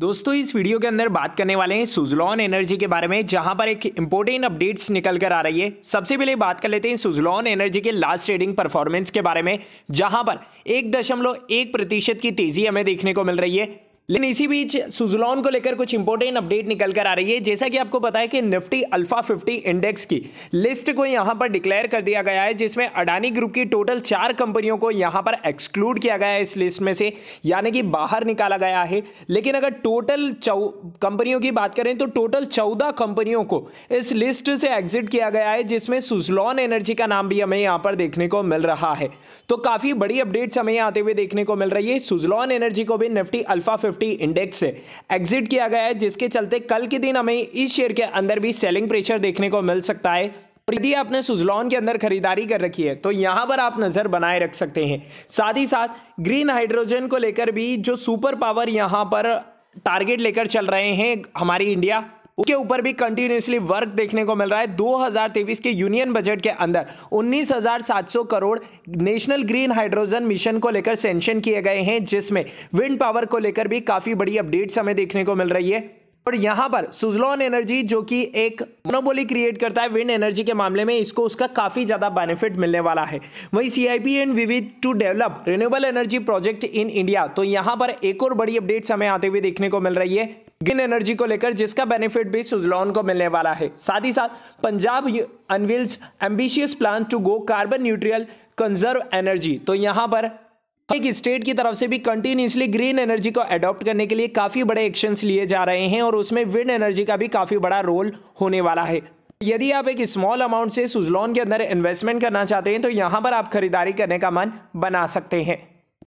दोस्तों इस वीडियो के अंदर बात करने वाले हैं सुजलॉन एनर्जी के बारे में जहां पर एक इंपॉर्टेंट अपडेट्स निकल कर आ रही है सबसे पहले बात कर लेते हैं सुजलॉन एनर्जी के लास्ट ट्रेडिंग परफॉर्मेंस के बारे में जहां पर एक दशमलव एक प्रतिशत की तेजी हमें देखने को मिल रही है लेकिन इसी बीच सुजलॉन को लेकर कुछ इंपॉर्टेंट अपडेट निकल कर आ रही है जैसा कि आपको पता है कि निफ्टी अल्फा 50 इंडेक्स की लिस्ट को यहां पर डिक्लेयर कर दिया गया है जिसमें अडानी ग्रुप की टोटल चार कंपनियों को यहां पर एक्सक्लूड किया गया है इस लिस्ट में से यानी कि बाहर निकाला गया है लेकिन अगर टोटल कंपनियों की बात करें तो टोटल चौदह कंपनियों को इस लिस्ट से एग्जिट किया गया है जिसमें सुजलॉन एनर्जी का नाम भी हमें यहाँ पर देखने को मिल रहा है तो काफ़ी बड़ी अपडेट्स हमें आते हुए देखने को मिल रही है सुजलॉन एनर्जी को भी Nifty alpha fifty Nifty index से एग्जिट किया गया है जिसके चलते कल के दिन हमें इस शेयर के अंदर भी सेलिंग प्रेशर देखने को मिल सकता है यदि आपने सुजलॉन के अंदर खरीदारी कर रखी है तो यहां पर आप नजर बनाए रख सकते हैं साथ ही साथ ग्रीन हाइड्रोजन को लेकर भी जो सुपर पावर यहां पर टारगेट लेकर चल रहे हैं हमारी इंडिया उसके ऊपर भी कंटिन्यूसली वर्क देखने को मिल रहा है 2023 के यूनियन बजट के अंदर सौ crore national green hydrogen mission को लेकर सेंशन किए गए हैं जिसमें विंड पावर को लेकर भी काफी बड़ी अपडेट हमें देखने को मिल रही है और यहां पर सुजलॉन एनर्जी जो कि एक मोनोपोली क्रिएट करता है विंड एनर्जी के मामले में इसको उसका काफी ज्यादा बेनिफिट मिलने वाला है वहीं CIP and Vividh to develop renewable energy project in India तो यहां पर एक और बड़ी अपडेट्स हमें आते हुए देखने को मिल रही है ग्रीन एनर्जी को लेकर जिसका बेनिफिट भी सुजलॉन को मिलने वाला है साथ ही साथ Punjab unveils ambitious plan to go carbon neutral conserve energy तो यहां पर एक स्टेट की तरफ से भी कंटिन्यूसली ग्रीन एनर्जी को अडॉप्ट करने के लिए काफ़ी बड़े एक्शंस लिए जा रहे हैं और उसमें विंड एनर्जी का भी काफ़ी बड़ा रोल होने वाला है यदि आप एक स्मॉल अमाउंट से सुजलॉन के अंदर इन्वेस्टमेंट करना चाहते हैं तो यहां पर आप खरीदारी करने का मन बना सकते हैं